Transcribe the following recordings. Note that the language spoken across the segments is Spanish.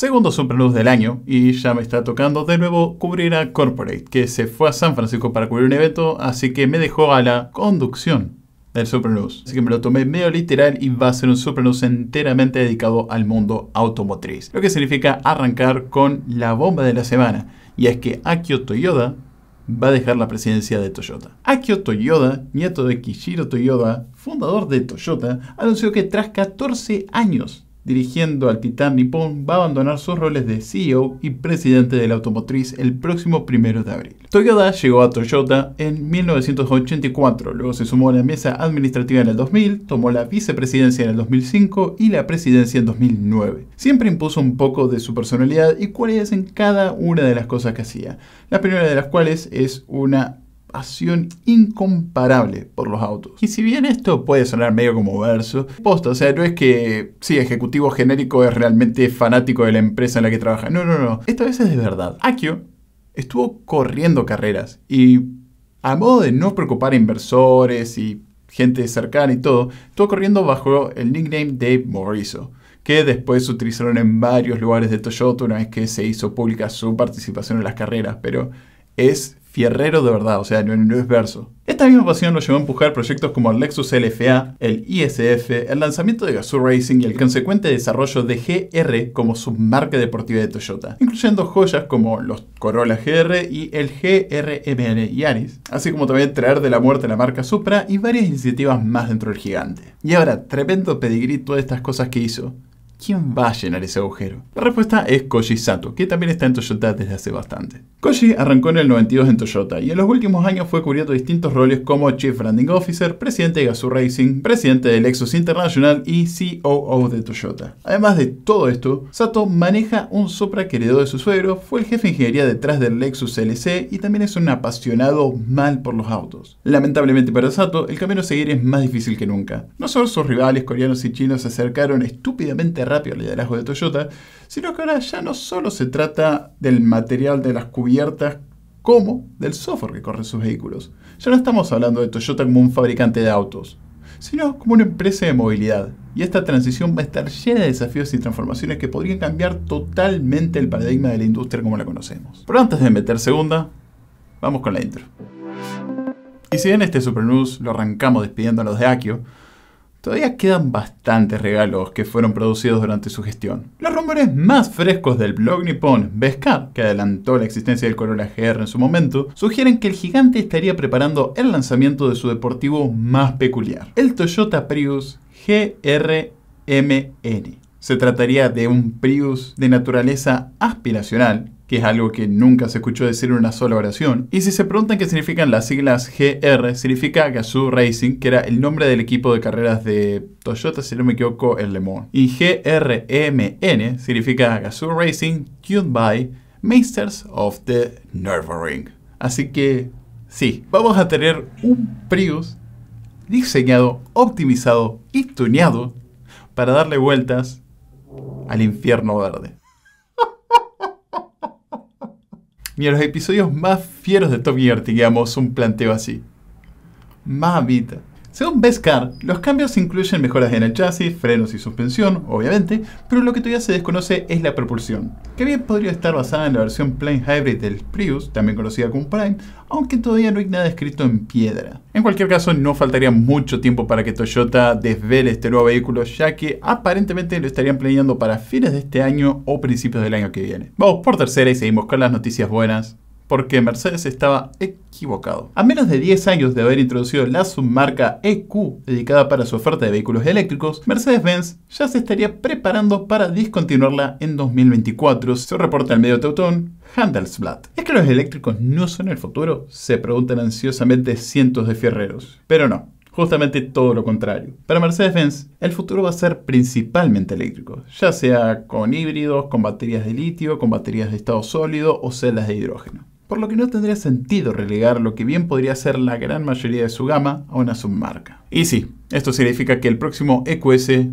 Segundo superluz del año, y ya me está tocando de nuevo cubrir a Corporate, que se fue a San Francisco para cubrir un evento, así que me dejó a la conducción del superluz. Así que me lo tomé medio literal y va a ser un superluz enteramente dedicado al mundo automotriz. Lo que significa arrancar con la bomba de la semana, y es que Akio Toyoda va a dejar la presidencia de Toyota. Akio Toyoda, nieto de Kishiro Toyoda, fundador de Toyota, anunció que tras 14 años dirigiendo al titán nipón, va a abandonar sus roles de CEO y presidente de la automotriz el próximo primero de abril. Toyota llegó a Toyota en 1984, luego se sumó a la mesa administrativa en el 2000, tomó la vicepresidencia en el 2005 y la presidencia en 2009. Siempre impuso un poco de su personalidad y cualidades en cada una de las cosas que hacía, la primera de las cuales es una pasión incomparable por los autos. Y si bien esto puede sonar medio como verso, posta, o sea, no es que, sí, ejecutivo genérico es realmente fanático de la empresa en la que trabaja. No, no, no. a veces es de verdad. Akio estuvo corriendo carreras y a modo de no preocupar a inversores y gente cercana y todo, estuvo corriendo bajo el nickname Dave Morizo que después se utilizaron en varios lugares de Toyota una vez que se hizo pública su participación en las carreras, pero es Herrero de verdad, o sea, no, es verso. Esta misma pasión lo llevó a empujar proyectos como el Lexus LFA, el ISF, el lanzamiento de Gazoo Racing y el consecuente desarrollo de GR como submarca deportiva de Toyota, incluyendo joyas como los Corolla GR y el GRMN Yaris, así como también traer de la muerte la marca Supra y varias iniciativas más dentro del gigante. Y ahora, tremendo pedigrí todas estas cosas que hizo. ¿Quién va a llenar ese agujero? La respuesta es Koji Sato, que también está en Toyota desde hace bastante. Koji arrancó en el 92 en Toyota y en los últimos años fue cubriendo distintos roles como Chief Branding Officer, presidente de Gazoo Racing, presidente de Lexus International y COO e de Toyota. Además de todo esto, Sato maneja un Sopra que heredó de su suegro, fue el jefe de ingeniería detrás del Lexus LC y también es un apasionado mal por los autos. Lamentablemente para Sato, el camino a seguir es más difícil que nunca. No solo sus rivales coreanos y chinos se acercaron estúpidamente rápido el liderazgo de Toyota, sino que ahora ya no solo se trata del material de las cubiertas como del software que corre sus vehículos. Ya no estamos hablando de Toyota como un fabricante de autos, sino como una empresa de movilidad. Y esta transición va a estar llena de desafíos y transformaciones que podrían cambiar totalmente el paradigma de la industria como la conocemos. Pero antes de meter segunda, vamos con la intro. Y si bien este Super News lo arrancamos despidiéndonos de Akio, Todavía quedan bastantes regalos que fueron producidos durante su gestión. Los rumores más frescos del blog nipón Vescap, que adelantó la existencia del Corolla GR en su momento, sugieren que el gigante estaría preparando el lanzamiento de su deportivo más peculiar, el Toyota Prius GRMN. Se trataría de un Prius de naturaleza aspiracional que es algo que nunca se escuchó decir en una sola oración. Y si se preguntan qué significan las siglas GR, significa Gazoo Racing, que era el nombre del equipo de carreras de Toyota, si no me equivoco, el Le Y GRMN e significa Gazoo Racing Tuned by Masters of the Nürburgring. Así que, sí, vamos a tener un Prius diseñado, optimizado y tuneado para darle vueltas al infierno verde. ni a los episodios más fieros de Top Gear digamos un planteo así. Mamita. Según Car, los cambios incluyen mejoras en el chasis, frenos y suspensión, obviamente, pero lo que todavía se desconoce es la propulsión, que bien podría estar basada en la versión Plane hybrid del Prius, también conocida como Prime, aunque todavía no hay nada escrito en piedra. En cualquier caso, no faltaría mucho tiempo para que Toyota desvele este nuevo vehículo, ya que aparentemente lo estarían planeando para fines de este año o principios del año que viene. Vamos por tercera y seguimos con las noticias buenas porque Mercedes estaba equivocado. A menos de 10 años de haber introducido la submarca EQ dedicada para su oferta de vehículos eléctricos, Mercedes-Benz ya se estaría preparando para discontinuarla en 2024, se reporta el medio teutón Handelsblatt. ¿Es que los eléctricos no son el futuro? Se preguntan ansiosamente cientos de fierreros. Pero no, justamente todo lo contrario. Para Mercedes-Benz, el futuro va a ser principalmente eléctrico, ya sea con híbridos, con baterías de litio, con baterías de estado sólido o celdas de hidrógeno por lo que no tendría sentido relegar lo que bien podría ser la gran mayoría de su gama a una submarca. Y sí, esto significa que el próximo EQS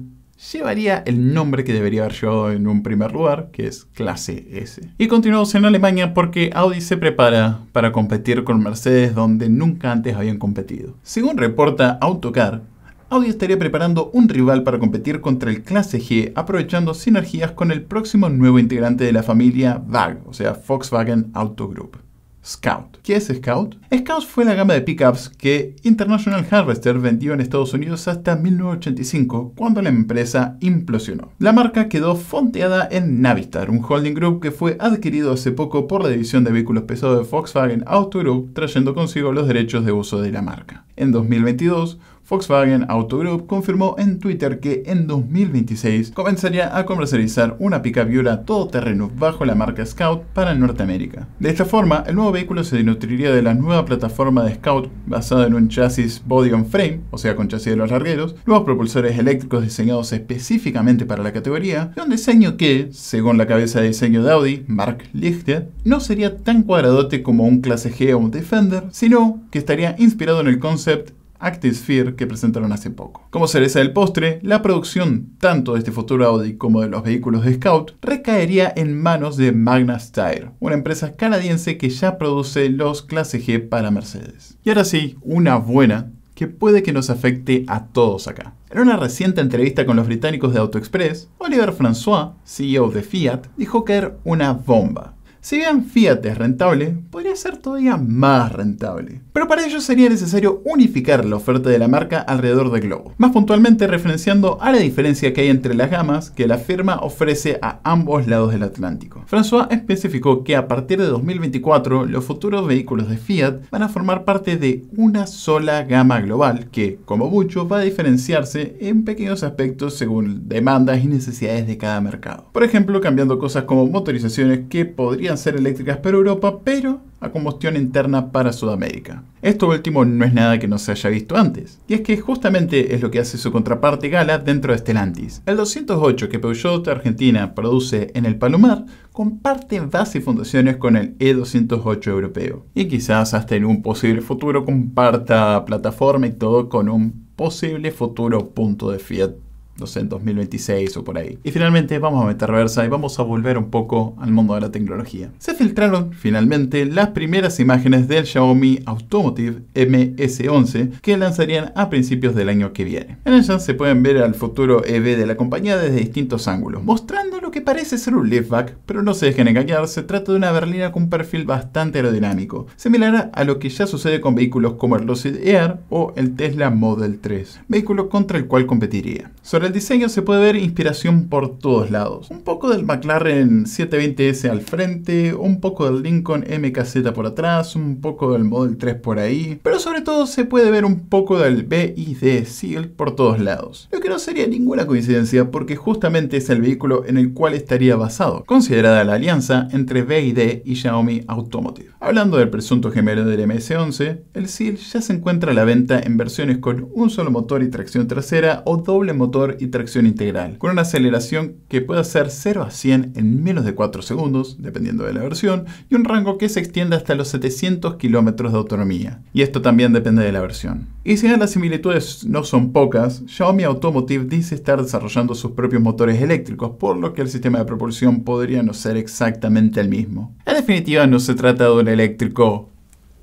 llevaría el nombre que debería haber llevado en un primer lugar, que es clase S. Y continuamos en Alemania porque Audi se prepara para competir con Mercedes donde nunca antes habían competido. Según reporta Autocar, Audi estaría preparando un rival para competir contra el clase G, aprovechando sinergias con el próximo nuevo integrante de la familia VAG, o sea, Volkswagen Auto Group. Scout. ¿Qué es Scout? Scout fue la gama de pickups que International Harvester vendió en Estados Unidos hasta 1985, cuando la empresa implosionó. La marca quedó fonteada en Navistar, un holding group que fue adquirido hace poco por la división de vehículos pesados de Volkswagen Auto Group, trayendo consigo los derechos de uso de la marca. En 2022, Volkswagen Auto Group confirmó en Twitter que en 2026 comenzaría a comercializar una picaviola Viola todoterreno bajo la marca Scout para Norteamérica. De esta forma, el nuevo vehículo se nutriría de la nueva plataforma de Scout basada en un chasis body on frame, o sea, con chasis de los largueros, nuevos propulsores eléctricos diseñados específicamente para la categoría, y un diseño que, según la cabeza de diseño de Audi, Mark Lichter, no sería tan cuadradote como un clase G o un Defender, sino que estaría inspirado en el concept Actisphere que presentaron hace poco. Como cereza del postre, la producción tanto de este futuro Audi como de los vehículos de Scout recaería en manos de Magna Steyr una empresa canadiense que ya produce los clase G para Mercedes. Y ahora sí, una buena que puede que nos afecte a todos acá. En una reciente entrevista con los británicos de AutoExpress, Oliver François, CEO de Fiat, dijo caer una bomba si bien Fiat es rentable, podría ser todavía más rentable. Pero para ello sería necesario unificar la oferta de la marca alrededor del globo, más puntualmente referenciando a la diferencia que hay entre las gamas que la firma ofrece a ambos lados del Atlántico. François especificó que a partir de 2024 los futuros vehículos de Fiat van a formar parte de una sola gama global que, como mucho, va a diferenciarse en pequeños aspectos según demandas y necesidades de cada mercado. Por ejemplo, cambiando cosas como motorizaciones que podrían ser eléctricas para Europa, pero a combustión interna para Sudamérica. Esto último no es nada que no se haya visto antes, y es que justamente es lo que hace su contraparte Gala dentro de Stellantis. El 208 que Peugeot Argentina produce en el Palomar comparte base y fundaciones con el E208 europeo, y quizás hasta en un posible futuro comparta plataforma y todo con un posible futuro punto de Fiat no sé, en 2026 o por ahí. Y finalmente vamos a meter reversa y vamos a volver un poco al mundo de la tecnología. Se filtraron finalmente las primeras imágenes del Xiaomi Automotive MS11 que lanzarían a principios del año que viene. En ellas se pueden ver al futuro EV de la compañía desde distintos ángulos, mostrando lo que parece ser un liftback, pero no se dejen engañar, se trata de una berlina con un perfil bastante aerodinámico, similar a lo que ya sucede con vehículos como el Lucid Air o el Tesla Model 3, vehículo contra el cual competiría el diseño se puede ver inspiración por todos lados. Un poco del McLaren 720S al frente, un poco del Lincoln MKZ por atrás, un poco del Model 3 por ahí, pero sobre todo se puede ver un poco del BID Seal por todos lados. Lo que no sería ninguna coincidencia porque justamente es el vehículo en el cual estaría basado, considerada la alianza entre BID y Xiaomi Automotive. Hablando del presunto gemelo del MS11, el Seal ya se encuentra a la venta en versiones con un solo motor y tracción trasera o doble motor y tracción integral, con una aceleración que puede ser 0 a 100 en menos de 4 segundos, dependiendo de la versión, y un rango que se extiende hasta los 700 kilómetros de autonomía. Y esto también depende de la versión. Y si las similitudes no son pocas, Xiaomi Automotive dice estar desarrollando sus propios motores eléctricos, por lo que el sistema de propulsión podría no ser exactamente el mismo. En definitiva, no se trata de un eléctrico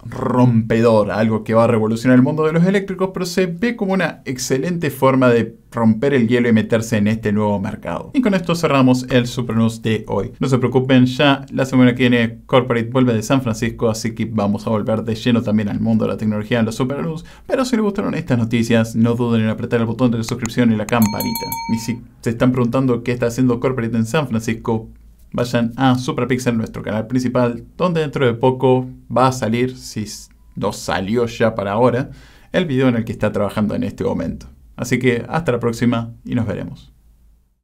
rompedor, algo que va a revolucionar el mundo de los eléctricos, pero se ve como una excelente forma de romper el hielo y meterse en este nuevo mercado. Y con esto cerramos el news de hoy. No se preocupen, ya la semana que viene Corporate vuelve de San Francisco, así que vamos a volver de lleno también al mundo de la tecnología en los news Pero si les gustaron estas noticias, no duden en apretar el botón de suscripción y la campanita. Y si se están preguntando qué está haciendo Corporate en San Francisco, vayan a Pixel, nuestro canal principal, donde dentro de poco va a salir, si no salió ya para ahora, el video en el que está trabajando en este momento. Así que hasta la próxima y nos veremos.